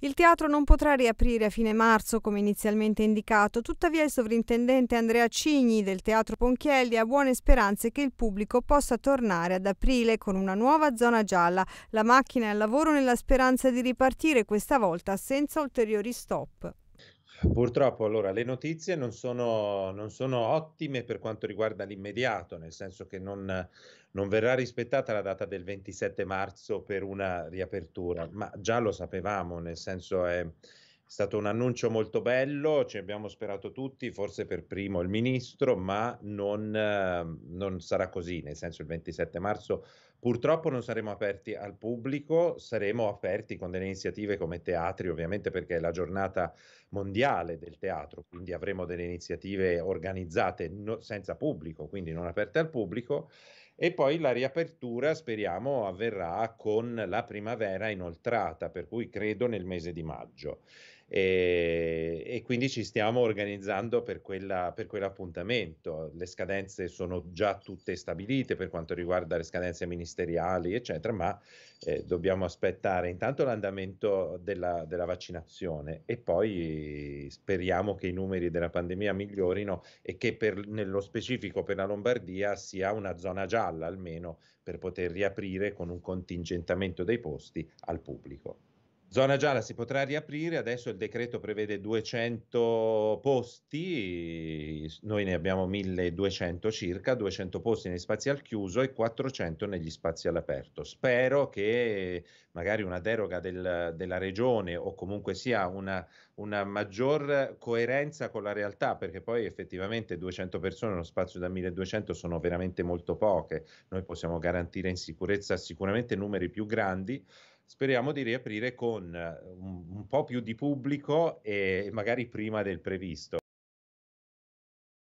Il teatro non potrà riaprire a fine marzo come inizialmente indicato, tuttavia il sovrintendente Andrea Cigni del Teatro Ponchielli ha buone speranze che il pubblico possa tornare ad aprile con una nuova zona gialla. La macchina è al lavoro nella speranza di ripartire questa volta senza ulteriori stop. Purtroppo allora le notizie non sono, non sono, ottime per quanto riguarda l'immediato, nel senso che non, non, verrà rispettata la data del 27 marzo per una riapertura, ma già lo sapevamo, nel senso è, è stato un annuncio molto bello, ci abbiamo sperato tutti, forse per primo il ministro, ma non, ehm, non, sarà così, nel senso il 27 marzo purtroppo non saremo aperti al pubblico, saremo aperti con delle iniziative come teatri, ovviamente perché è la giornata mondiale del teatro, quindi avremo delle iniziative organizzate no, senza pubblico, quindi non aperte al pubblico. E poi la riapertura, speriamo, avverrà con la primavera inoltrata, per cui credo nel mese di maggio e, ehm, e quindi ci stiamo organizzando per, quella, per, quell'appuntamento. Le scadenze sono già tutte stabilite per quanto riguarda le scadenze ministeriali, eccetera, ma eh, dobbiamo aspettare intanto l'andamento della, della vaccinazione e poi speriamo che i numeri della pandemia migliorino e che per, nello specifico per la Lombardia sia una zona gialla almeno per poter riaprire con un contingentamento dei posti al pubblico. Zona gialla si potrà riaprire, adesso il decreto prevede 200 posti, noi ne abbiamo 1200 circa, 200 posti negli spazi al chiuso e 400 negli spazi all'aperto. Spero che magari una deroga del, della regione o comunque sia una, una maggior coerenza con la realtà, perché poi effettivamente 200 persone in uno spazio da 1200 sono veramente molto poche, noi possiamo garantire in sicurezza sicuramente numeri più grandi speriamo di riaprire con eh, un, un po' più di pubblico e magari prima del previsto.